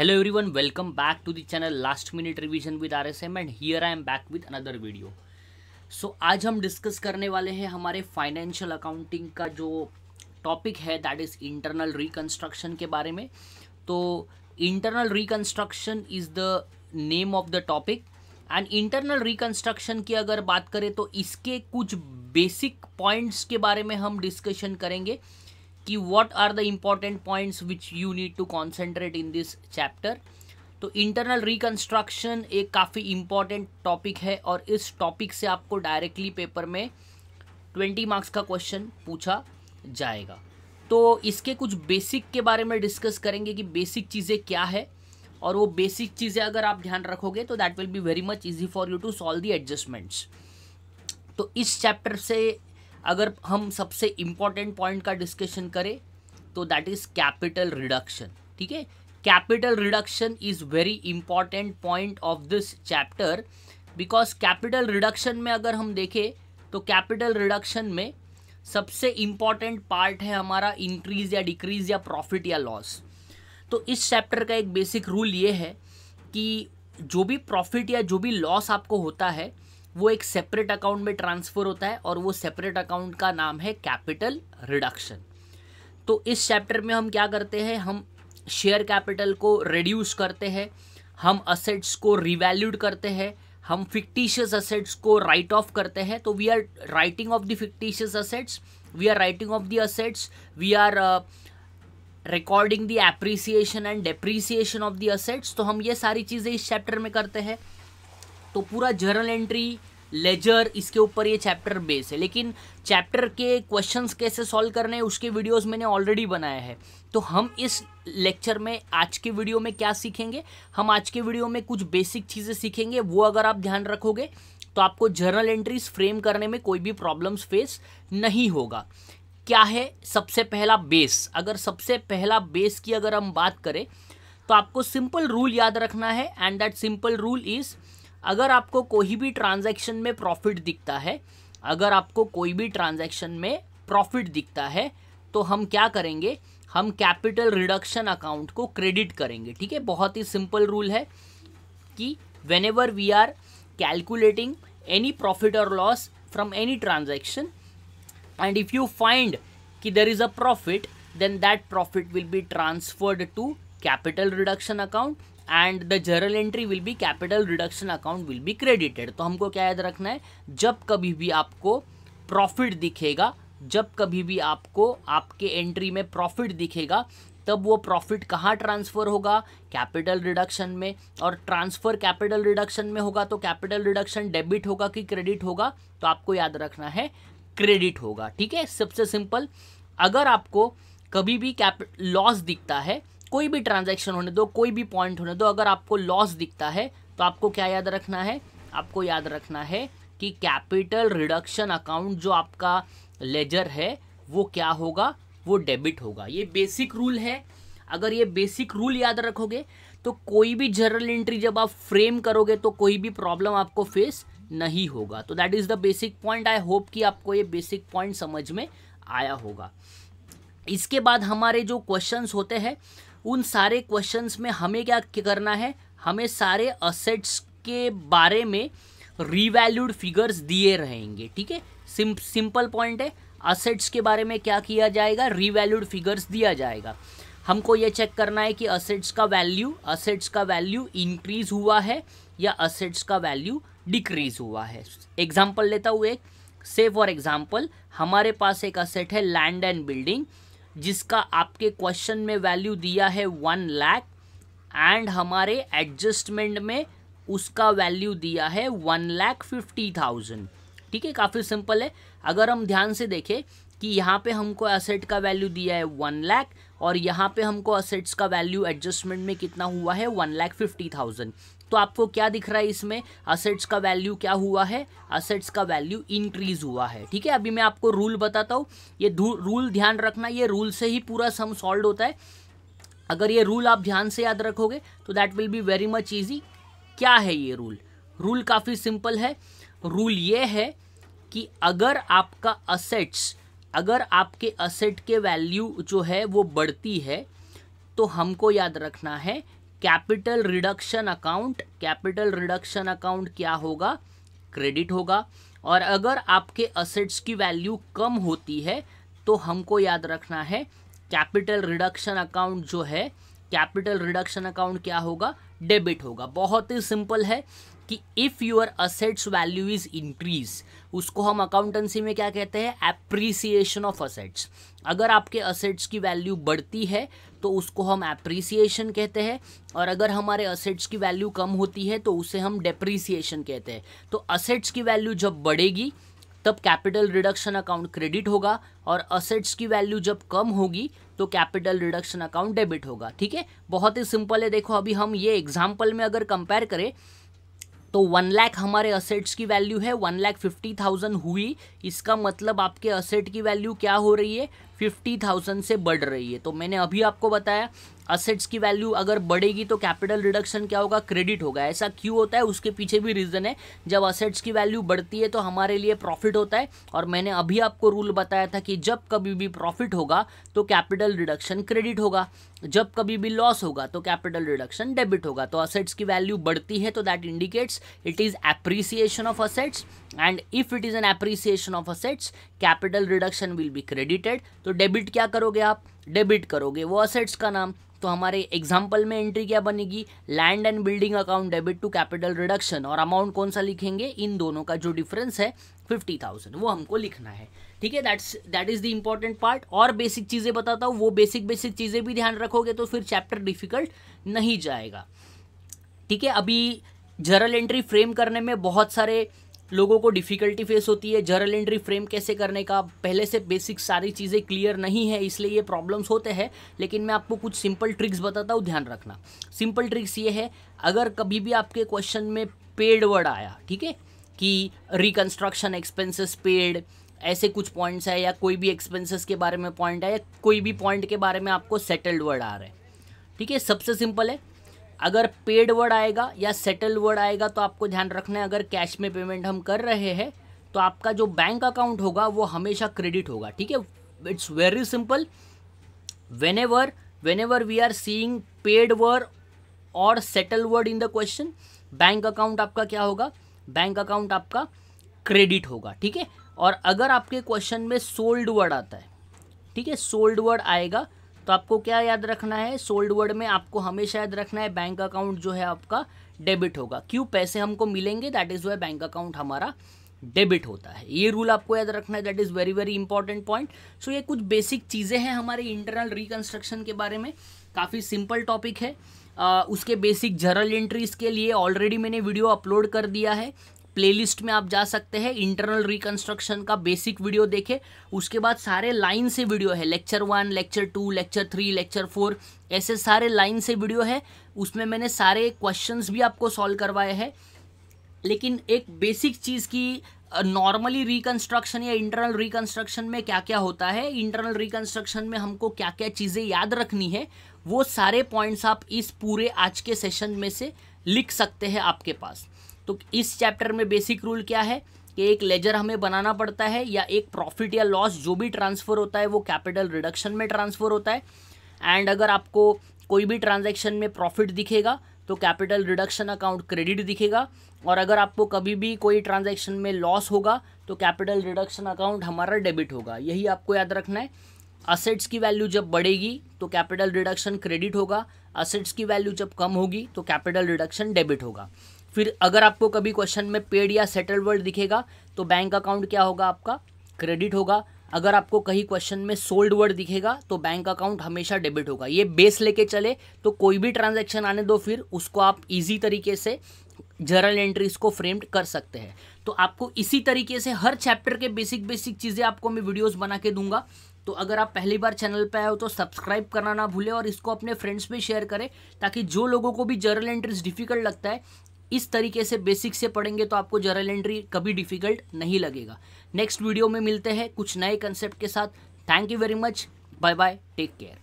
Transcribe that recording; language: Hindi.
welcome back to back channel last minute revision with R S M and here I am back with another video so आज हम डिस्कस करने वाले हैं हमारे फाइनेंशियल अकाउंटिंग का जो टॉपिक है दैट इज़ इंटरनल रिकन्स्ट्रक्शन के बारे में तो internal reconstruction is the name of the topic and internal reconstruction की अगर बात करें तो इसके कुछ बेसिक पॉइंट्स के बारे में हम डिस्कशन करेंगे कि what are the important points which you need to concentrate in this chapter तो इंटरनल रिकन्स्ट्रक्शन एक काफ़ी इम्पॉर्टेंट टॉपिक है और इस टॉपिक से आपको डायरेक्टली पेपर में ट्वेंटी मार्क्स का क्वेश्चन पूछा जाएगा तो इसके कुछ बेसिक के बारे में डिस्कस करेंगे कि बेसिक चीज़ें क्या है और वो बेसिक चीज़ें अगर आप ध्यान रखोगे तो that will be very much easy for you to solve the adjustments तो इस चैप्टर से अगर हम सबसे इम्पॉर्टेंट पॉइंट का डिस्कशन करें तो दैट इज़ कैपिटल रिडक्शन ठीक है capital reduction is very important point of this chapter because capital reduction में अगर हम देखें तो कैपिटल रिडक्शन में सबसे इम्पॉर्टेंट पार्ट है हमारा इंक्रीज या डिक्रीज या प्रॉफिट या लॉस तो इस चैप्टर का एक बेसिक रूल ये है कि जो भी प्रॉफिट या जो भी लॉस आपको होता है वो एक सेपरेट अकाउंट में ट्रांसफ़र होता है और वो सेपरेट अकाउंट का नाम है कैपिटल रिडक्शन तो इस चैप्टर में हम क्या करते हैं हम शेयर कैपिटल को रिड्यूस करते हैं हम असेट्स को रिवैल्यूड करते हैं हम फिक्टिशियस असेट्स को राइट ऑफ करते हैं तो we are writing off the fictitious assets we are writing off the assets we are recording the appreciation and depreciation of the assets तो हम ये सारी चीज़ें इस चैप्टर में करते हैं तो पूरा जर्नल एंट्री लेजर इसके ऊपर ये चैप्टर बेस है लेकिन चैप्टर के क्वेश्चंस कैसे सॉल्व करने हैं उसके वीडियोस मैंने ऑलरेडी बनाया है तो हम इस लेक्चर में आज के वीडियो में क्या सीखेंगे हम आज के वीडियो में कुछ बेसिक चीज़ें सीखेंगे वो अगर आप ध्यान रखोगे तो आपको जर्नल एंट्रीज फ्रेम करने में कोई भी प्रॉब्लम्स फेस नहीं होगा क्या है सबसे पहला बेस अगर सबसे पहला बेस की अगर हम बात करें तो आपको सिंपल रूल याद रखना है and that simple rule is अगर आपको कोई भी ट्रांजैक्शन में प्रॉफिट दिखता है अगर आपको कोई भी ट्रांजैक्शन में प्रॉफिट दिखता है तो हम क्या करेंगे हम कैपिटल रिडक्शन अकाउंट को क्रेडिट करेंगे ठीक है बहुत ही सिंपल रूल है कि whenever we are calculating any profit और loss from any transaction and if you find कि there is a profit then that profit will be transferred to capital reduction account and the journal entry will be capital reduction account will be credited तो हमको क्या याद रखना है जब कभी भी आपको प्रॉफिट दिखेगा जब कभी भी आपको आपके एंट्री में प्रॉफिट दिखेगा तब वो प्रॉफिट कहाँ ट्रांसफ़र होगा कैपिटल रिडक्शन में और ट्रांसफ़र कैपिटल रिडक्शन में होगा तो कैपिटल रिडक्शन डेबिट होगा कि क्रेडिट होगा तो आपको याद रखना है क्रेडिट होगा ठीक है सबसे सिंपल अगर आपको कभी भी कैप लॉस दिखता है कोई भी ट्रांजेक्शन होने दो कोई भी पॉइंट होने दो अगर आपको लॉस दिखता है तो आपको क्या याद रखना है आपको याद रखना है कि कैपिटल रिडक्शन अकाउंट जो आपका लेजर है वो क्या होगा वो डेबिट होगा ये बेसिक रूल है अगर ये बेसिक रूल याद रखोगे तो कोई भी जर्नल एंट्री जब आप फ्रेम करोगे तो कोई भी प्रॉब्लम आपको फेस नहीं होगा तो that is the basic point I hope कि आपको ये बेसिक पॉइंट समझ में आया होगा इसके बाद हमारे जो क्वेश्चंस होते हैं उन सारे क्वेश्चंस में हमें क्या करना है हमें सारे असेट्स के बारे में रिवैल्यूड फिगर्स दिए रहेंगे ठीक है सिंपल पॉइंट है असेट्स के बारे में क्या किया जाएगा रिवैल्यूड फिगर्स दिया जाएगा हमको ये चेक करना है कि असेट्स का वैल्यू असेट्स का वैल्यू इंक्रीज हुआ है या असेट्स का वैल्यू डिक्रीज हुआ है एग्जाम्पल लेता हूँ एक से फॉर एग्जाम्पल हमारे पास एक असेट है लैंड एंड बिल्डिंग जिसका आपके क्वेश्चन में वैल्यू दिया है वन लैख एंड हमारे एडजस्टमेंट में उसका वैल्यू दिया है वन लैख फिफ्टी थाउजेंड ठीक है काफ़ी सिंपल है अगर हम ध्यान से देखें कि यहाँ पे हमको असेट का वैल्यू दिया है वन लैख और यहाँ पे हमको असेट्स का वैल्यू एडजस्टमेंट में कितना हुआ है वन लैख फिफ्टी थाउजेंड तो आपको क्या दिख रहा है इसमें असेट्स का वैल्यू क्या हुआ है असेट्स का वैल्यू इंक्रीज हुआ है ठीक है अभी मैं आपको रूल बताता हूँ ये रूल ध्यान रखना ये रूल से ही पूरा सम सॉल्व होता है अगर ये रूल आप ध्यान से याद रखोगे तो that will be very much easy क्या है ये रूल रूल काफ़ी सिंपल है रूल ये है कि अगर आपका असेट्स अगर आपके असेट के वैल्यू जो है वो बढ़ती है तो हमको याद रखना है capital reduction account capital reduction account क्या होगा क्रेडिट होगा और अगर आपके असेट्स की वैल्यू कम होती है तो हमको याद रखना है कैपिटल रिडक्शन अकाउंट जो है कैपिटल रिडक्शन अकाउंट क्या होगा डेबिट होगा बहुत ही सिंपल है कि if your assets value is increase उसको हम अकाउंटेंसी में क्या कहते हैं एप्रिसिएशन ऑफ असेट्स अगर आपके असेट्स की वैल्यू बढ़ती है तो उसको हम एप्रिसिएशन कहते हैं और अगर हमारे असेट्स की वैल्यू कम होती है तो उसे हम डेप्रिसिएशन कहते हैं तो असेट्स की वैल्यू जब बढ़ेगी तब कैपिटल रिडक्शन अकाउंट क्रेडिट होगा और असेट्स की वैल्यू जब कम होगी तो कैपिटल रिडक्शन अकाउंट डेबिट होगा ठीक है बहुत ही सिंपल है देखो अभी हम ये एग्जाम्पल में अगर कंपेयर करें तो वन लाख हमारे असेट्स की वैल्यू है वन लाख फिफ्टी थाउजेंड हुई इसका मतलब आपके असेट की वैल्यू क्या हो रही है फिफ्टी थाउजेंड से बढ़ रही है तो मैंने अभी आपको बताया असेट्स की वैल्यू अगर बढ़ेगी तो कैपिटल रिडक्शन क्या होगा क्रेडिट होगा ऐसा क्यों होता है उसके पीछे भी रीज़न है जब असेट्स की वैल्यू बढ़ती है तो हमारे लिए प्रॉफिट होता है और मैंने अभी आपको रूल बताया था कि जब कभी भी प्रॉफिट होगा तो कैपिटल रिडक्शन क्रेडिट होगा जब कभी भी लॉस होगा तो कैपिटल रिडक्शन डेबिट होगा तो असेट्स की वैल्यू बढ़ती है तो that indicates it is appreciation of assets and if it is an appreciation of assets capital reduction will be credited तो डेबिट क्या करोगे आप डेबिट करोगे वो असेट्स का नाम तो हमारे एग्जाम्पल में एंट्री क्या बनेगी land and building account debit to capital reduction और अमाउंट कौन सा लिखेंगे इन दोनों का जो डिफरेंस है फिफ्टी थाउजेंड वो हमको लिखना है ठीक है that's that is the important part और बेसिक चीज़ें बताता हूँ वो बेसिक बेसिक चीज़ें भी ध्यान रखोगे तो फिर चैप्टर डिफिकल्ट नहीं जाएगा ठीक है अभी जर्नल एंट्री फ्रेम करने में बहुत सारे लोगों को डिफ़िकल्टी फेस होती है जर्नल एंट्री फ्रेम कैसे करने का पहले से बेसिक सारी चीज़ें क्लियर नहीं है इसलिए ये प्रॉब्लम्स होते हैं लेकिन मैं आपको कुछ सिंपल ट्रिक्स बताता हूँ ध्यान रखना सिंपल ट्रिक्स ये है अगर कभी भी आपके क्वेश्चन में पेड वर्ड आया ठीक है कि रिकन्स्ट्रक्शन एक्सपेंसेस पेड ऐसे कुछ पॉइंट्स है या कोई भी एक्सपेंसेस के बारे में पॉइंट है या कोई भी पॉइंट के बारे में आपको सेटल्ड वर्ड आ रहा है ठीक है सबसे सिंपल है अगर पेड वर्ड आएगा या सेटल वर्ड आएगा तो आपको ध्यान रखना है अगर कैश में पेमेंट हम कर रहे हैं तो आपका जो बैंक अकाउंट होगा वो हमेशा क्रेडिट होगा ठीक है it's very simple whenever whenever we are seeing paid word और settle word in the question bank account आपका क्या होगा बैंक अकाउंट आपका क्रेडिट होगा ठीक है और अगर आपके क्वेश्चन में सोल्ड वर्ड आता है ठीक है सोल्ड वर्ड आएगा तो आपको क्या याद रखना है सोल्ड वर्ड में आपको हमेशा याद रखना है बैंक अकाउंट जो है आपका डेबिट होगा क्यों पैसे हमको मिलेंगे that is why bank account हमारा डेबिट होता है ये रूल आपको याद रखना है that is very very important point so ये कुछ बेसिक चीज़ें हैं हमारे इंटरनल रिकन्स्ट्रक्शन के बारे में काफ़ी सिंपल टॉपिक है आ, उसके बेसिक जर्नल एंट्रीज के लिए ऑलरेडी मैंने वीडियो अपलोड कर दिया है प्लेलिस्ट में आप जा सकते हैं इंटरनल रिकन्स्ट्रक्शन का बेसिक वीडियो देखें उसके बाद सारे लाइन से वीडियो है lecture one lecture two lecture three lecture four ऐसे सारे लाइन से वीडियो है उसमें मैंने सारे क्वेश्चंस भी आपको सॉल्व करवाए हैं लेकिन एक बेसिक चीज़ की नॉर्मली रिकन्स्ट्रक्शन या इंटरनल रिकन्स्ट्रक्शन में क्या क्या होता है इंटरनल रिकन्स्ट्रक्शन में हमको क्या क्या चीज़ें याद रखनी है वो सारे पॉइंट्स आप इस पूरे आज के सेशन में से लिख सकते हैं आपके पास तो इस चैप्टर में बेसिक रूल क्या है कि एक लेजर हमें बनाना पड़ता है या एक प्रॉफिट या लॉस जो भी ट्रांसफ़र होता है वो कैपिटल रिडक्शन में ट्रांसफ़र होता है एंड अगर आपको कोई भी ट्रांजेक्शन में प्रॉफिट दिखेगा तो कैपिटल रिडक्शन अकाउंट क्रेडिट दिखेगा और अगर आपको कभी भी कोई ट्रांजेक्शन में लॉस होगा तो कैपिटल रिडक्शन अकाउंट हमारा डेबिट होगा यही आपको याद रखना है असेट्स की वैल्यू जब बढ़ेगी तो कैपिटल रिडक्शन क्रेडिट होगा असेट्स की वैल्यू जब कम होगी तो कैपिटल रिडक्शन डेबिट होगा फिर अगर आपको कभी क्वेश्चन में पेड या सेटल वर्ड दिखेगा तो बैंक अकाउंट क्या होगा आपका क्रेडिट होगा अगर आपको कहीं क्वेश्चन में सोल्ड वर्ड दिखेगा तो बैंक अकाउंट हमेशा डेबिट होगा ये बेस लेके चले तो कोई भी ट्रांजैक्शन आने दो फिर उसको आप इजी तरीके से जर्नल एंट्रीज को फ्रेम्ड कर सकते हैं तो आपको इसी तरीके से हर चैप्टर के बेसिक बेसिक चीज़ें आपको मैं वीडियोस बना के दूंगा तो अगर आप पहली बार चैनल पर आए हो तो सब्सक्राइब करना ना भूलें और इसको अपने फ्रेंड्स में शेयर करें ताकि जो लोगों को भी जर्नल एंट्रीज डिफिकल्ट लगता है इस तरीके से बेसिक से पढ़ेंगे तो आपको जर्नल एंट्री कभी डिफिकल्ट नहीं लगेगा नेक्स्ट वीडियो में मिलते हैं कुछ नए कंसेप्ट के साथ thank you very much bye bye take care